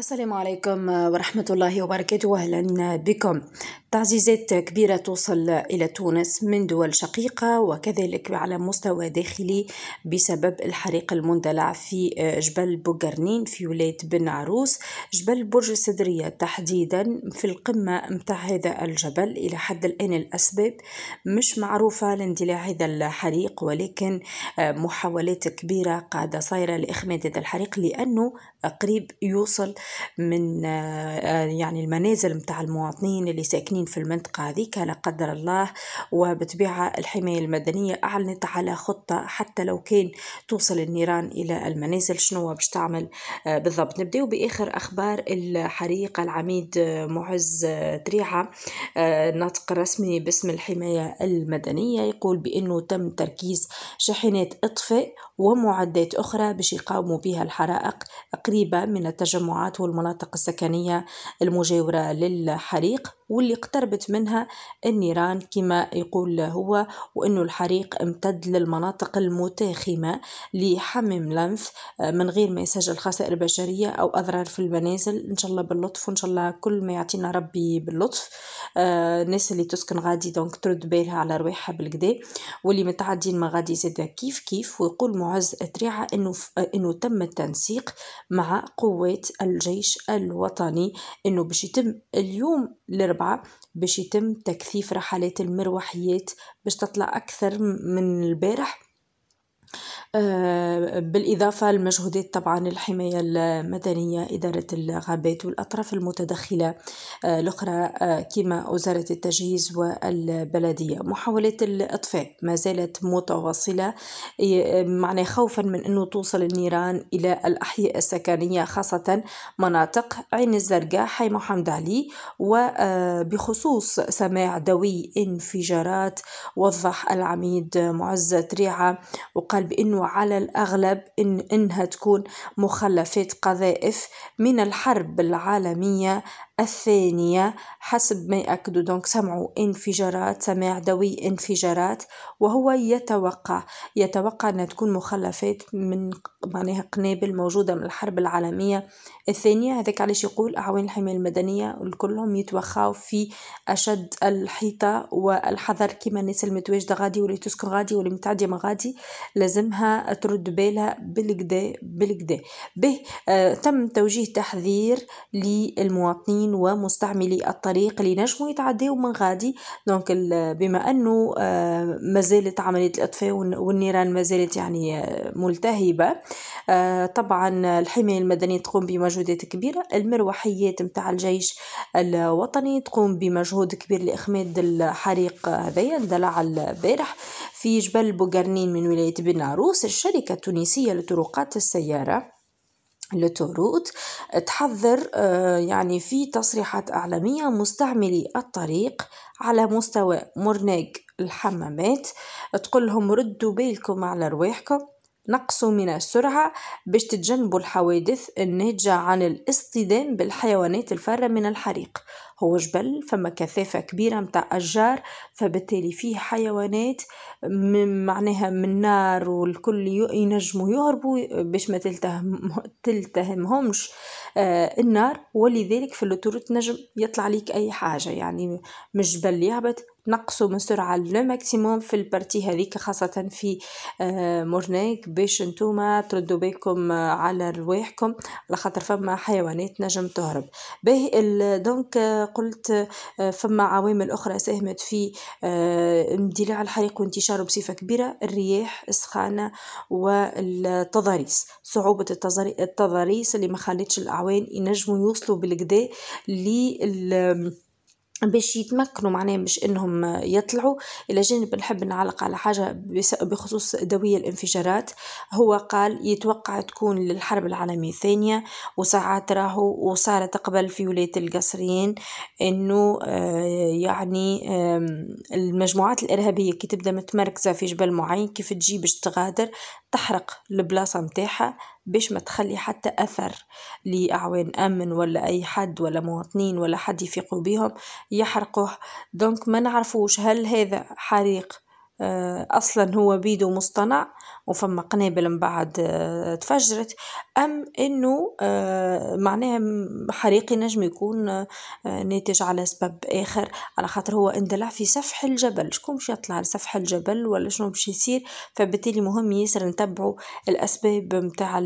السلام عليكم ورحمة الله وبركاته أهلا بكم تعزيزات كبيرة توصل إلى تونس من دول شقيقة وكذلك على مستوى داخلي بسبب الحريق المندلع في آه، جبل بوغرنين في ولاية بن عروس جبل برج السدرية تحديدا في القمة متاع هذا الجبل إلى حد الآن الأسباب مش معروفة لاندلاع هذا الحريق ولكن آه، محاولات كبيرة قاعدة صايرة لإخماد هذا الحريق لأنه قريب يوصل من آه، يعني المنازل متاع المواطنين اللي ساكنين في المنطقة هذه لا قدر الله وبطبيعة الحماية المدنية أعلنت على خطة حتى لو كان توصل النيران إلى المنازل شنو باش تعمل آه، بالضبط نبداو بآخر أخبار الحريق العميد آه، معز تريعة الناطق الرسمي باسم الحماية المدنية يقول بأنه تم تركيز شاحنات إطفاء ومعدات أخرى باش يقاوموا بها الحرائق قريبة من التجمعات والمناطق السكنية المجاورة للحريق واللي اقتربت منها النيران كما يقول هو وأن الحريق امتد للمناطق المتاخمة لحمم لنف آه، من غير ما يسجل خسائر بشرية أو أضرار في المنازل إن شاء الله باللطف وإن شاء الله كل ما يعطينا ربي باللطف آه، الناس اللي تسكن غادي دونك ترد بالها على رواحها بالكدا واللي متعدين ما غادي زاد كيف كيف ويقول معز أتريعة انه آه، انه تم التنسيق مع قوات الجيش الوطني انه باش يتم اليوم الاربعاء باش يتم تكثيف رحلات المروحيات باش تطلع اكثر من البارح آه، بالإضافة لمجهودات طبعا الحماية المدنية إدارة الغابات والأطراف المتدخلة آه، الأخرى آه، كما وزارة التجهيز والبلدية محاولات الإطفاء ما زالت متواصلة معناه خوفا من أنه توصل النيران إلى الأحياء السكنية خاصة مناطق عين الزرقاء حي محمد علي وبخصوص سماع دوي انفجارات وضح العميد معز تريعة وقال قال بأنه على الأغلب إن إنها تكون مخلفات قذائف من الحرب العالمية الثانية حسب ما يأكدوا دونك سمعوا انفجارات سماع دوي انفجارات وهو يتوقع يتوقع أن تكون مخلفات من معناها قنابل موجودة من الحرب العالمية الثانية هذاك علاش يقول أعوان الحماية المدنية كلهم يتوخاو في أشد الحيطة والحذر كما الناس المتواجدة غادي واللي تسكن غادي واللي متعدية من غادي لازمها ترد بالها بالكدا بالكدا به آه تم توجيه تحذير للمواطنين المواطنين ومستعملي الطريق لنجموا ينجموا يتعداو من غادي دونك بما انه آه، ما زالت عمليه الاطفاء والنيران ما زالت يعني آه، ملتهبه آه، طبعا الحمايه المدنيه تقوم بمجهودات كبيره المروحيات نتاع الجيش الوطني تقوم بمجهود كبير لاخماد الحريق هذايا اندلع البارح في جبل بوغرنين من ولايه بن عروس الشركه التونسيه لطرقات السياره لتوروت تحذر آه، يعني في تصريحات إعلامية مستعملي الطريق على مستوى مرناق الحمامات تقول لهم ردوا بالكم على رواحكم نقصوا من السرعة باش تتجنبوا الحوادث الناتجة عن الاصطدام بالحيوانات الفارة من الحريق هو جبل فما كثافة كبيرة متاع أشجار فبالتالي فيه حيوانات من معناها من النار والكل ينجموا يهربوا باش ما تلتهم تلتهمهمش آه النار ولذلك في الاتورو تنجم يطلع ليك أي حاجة يعني مش جبل يهبط نقصوا من سرعه لو ماكسيموم في البارتي هذيك خاصه في آه، مورنيك باش نتوما تردوا بالكم آه، على رواحكم على خاطر فما حيوانات نجم تهرب به دونك آه، قلت فما عوامل اخرى ساهمت في اندلاع الحريق وانتشاره بصفه كبيره الرياح السخانه والتضاريس صعوبه التضاريس اللي ما خلتش الاعوان ينجموا يوصلوا بالكدا لل باش يتمكنوا معناه مش انهم يطلعوا الى جانب نحب نعلق على حاجه بخصوص دويه الانفجارات هو قال يتوقع تكون للحرب العالميه الثانيه وساعات راهو وصارت قبل في ولايه القصرين انه آه، يعني المجموعات الارهابيه كي تبدا متمركزه في جبل معين كيف تجي باش تغادر تحرق البلاصة متاعها باش ما تخلي حتى أثر لأعوان أمن ولا أي حد ولا مواطنين ولا حد يفيقوا بيهم يحرقوه دونك نعرفوش هل هذا حريق آه، أصلا هو بيدو مصطنع وفما قنابل من بعد آه، تفجرت أم أنه آه، معناها حريق ينجم يكون ناتج على سبب آخر على خاطر هو اندلع في سفح الجبل شكون باش يطلع لسفح الجبل ولا شنو باش يصير فبالتالي مهم ياسر نتبعوا الأسباب متاع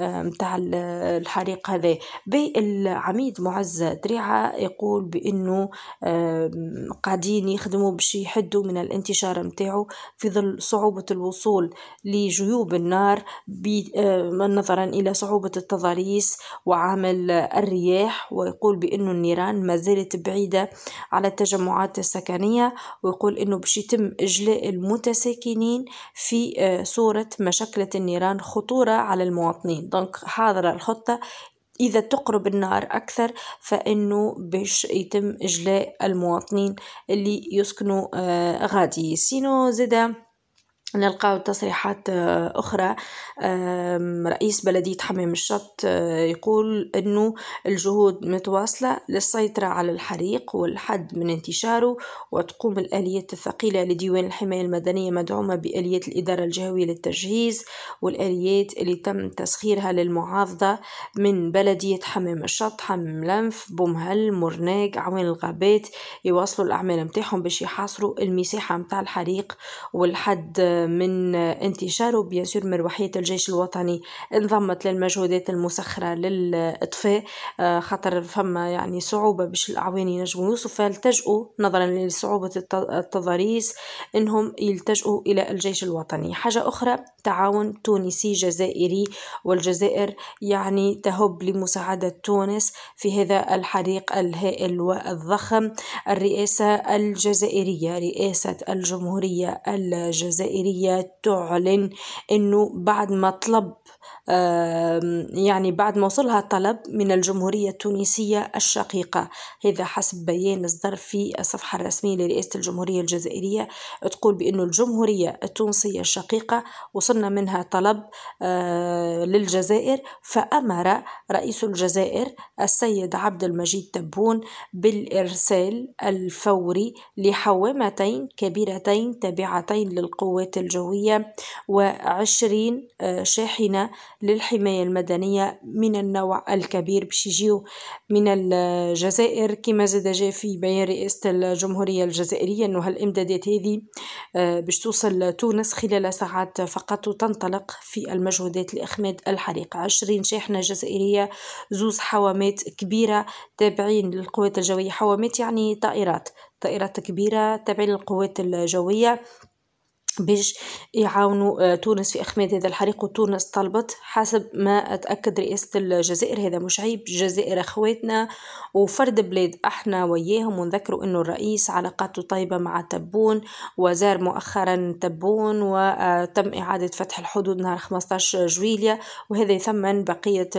نتاع الحريق هذا بالعميد العميد معز دريعة يقول بأنه قاعدين يخدموا باش يحدوا من الانتشار الحجارة متاعو في ظل صعوبة الوصول لجيوب النار آه، نظرا إلى صعوبة التضاريس وعامل الرياح ويقول بأن النيران ما زالت بعيدة على التجمعات السكنية ويقول أنه باش يتم إجلاء المتساكنين في آه، صورة مشكلة النيران خطورة على المواطنين دونك حاضرة الخطة إذا تقرب النار أكثر فإنه باش يتم إجلاء المواطنين اللي يسكنوا آه، غادي سينو زادا نلقاو تصريحات آه، أخرى رئيس بلدية حمام الشط آه، يقول أنه الجهود متواصلة للسيطرة على الحريق والحد من انتشاره وتقوم الآليات الثقيلة لديوان الحماية المدنية مدعومة بآليات الإدارة الجهوية للتجهيز والآليات اللي تم تسخيرها للمعاضدة من بلدية حمام الشط حمام لنف بومهل مرناق عوين الغابات يواصلوا الأعمال متاعهم باش يحاصروا المساحة متاع الحريق والحد آه، من انتشاره بيسير مروحية الجيش الوطني انضمت للمجهودات المسخرة للإطفاء آه، خاطر فما يعني صعوبة باش الأعوان ينجموا يوصلوا فالتجؤوا نظرا لصعوبة التضاريس انهم يلتجؤوا إلى الجيش الوطني حاجة أخرى تعاون تونسي جزائري والجزائر يعني تهب لمساعدة تونس في هذا الحريق الهائل والضخم الرئاسة الجزائرية رئاسة الجمهورية الجزائرية الدولية تعلن إنه بعد ما طلب يعني بعد ما وصلها طلب من الجمهورية التونسية الشقيقة هذا حسب بيان اصدر في الصفحة الرسمية لرئاسة الجمهورية الجزائرية تقول بأن الجمهورية التونسية الشقيقة وصلنا منها طلب آه، للجزائر فأمر رئيس الجزائر السيد عبد المجيد تبون بالإرسال الفوري لحوامتين كبيرتين تابعتين للقوات الجوية وعشرين آه، شاحنة للحماية المدنية من النوع الكبير باش يجيو من الجزائر كما زاد جاء في بيان رئاسة الجمهورية الجزائرية أنه الإمدادات هذه آه، باش توصل تونس خلال ساعات فقط وتنطلق في المجهودات لإخماد الحريق عشرين شاحنة جزائرية زوز حوامات كبيرة تابعين للقوات الجوية حوامات يعني طائرات طائرات كبيرة تابعين للقوات الجوية باش يعاونوا آه، تونس في اخماد هذا الحريق وتونس طلبت حسب ما اتاكد رئاسه الجزائر هذا مش عيب الجزائر اخواتنا وفرد بلاد احنا وياهم ونذكروا انه الرئيس علاقاته طيبه مع تبون وزار مؤخرا تبون وتم آه، اعاده فتح الحدود نهار 15 جويليا وهذا يثمن بقيه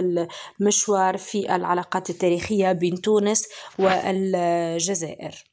المشوار في العلاقات التاريخيه بين تونس والجزائر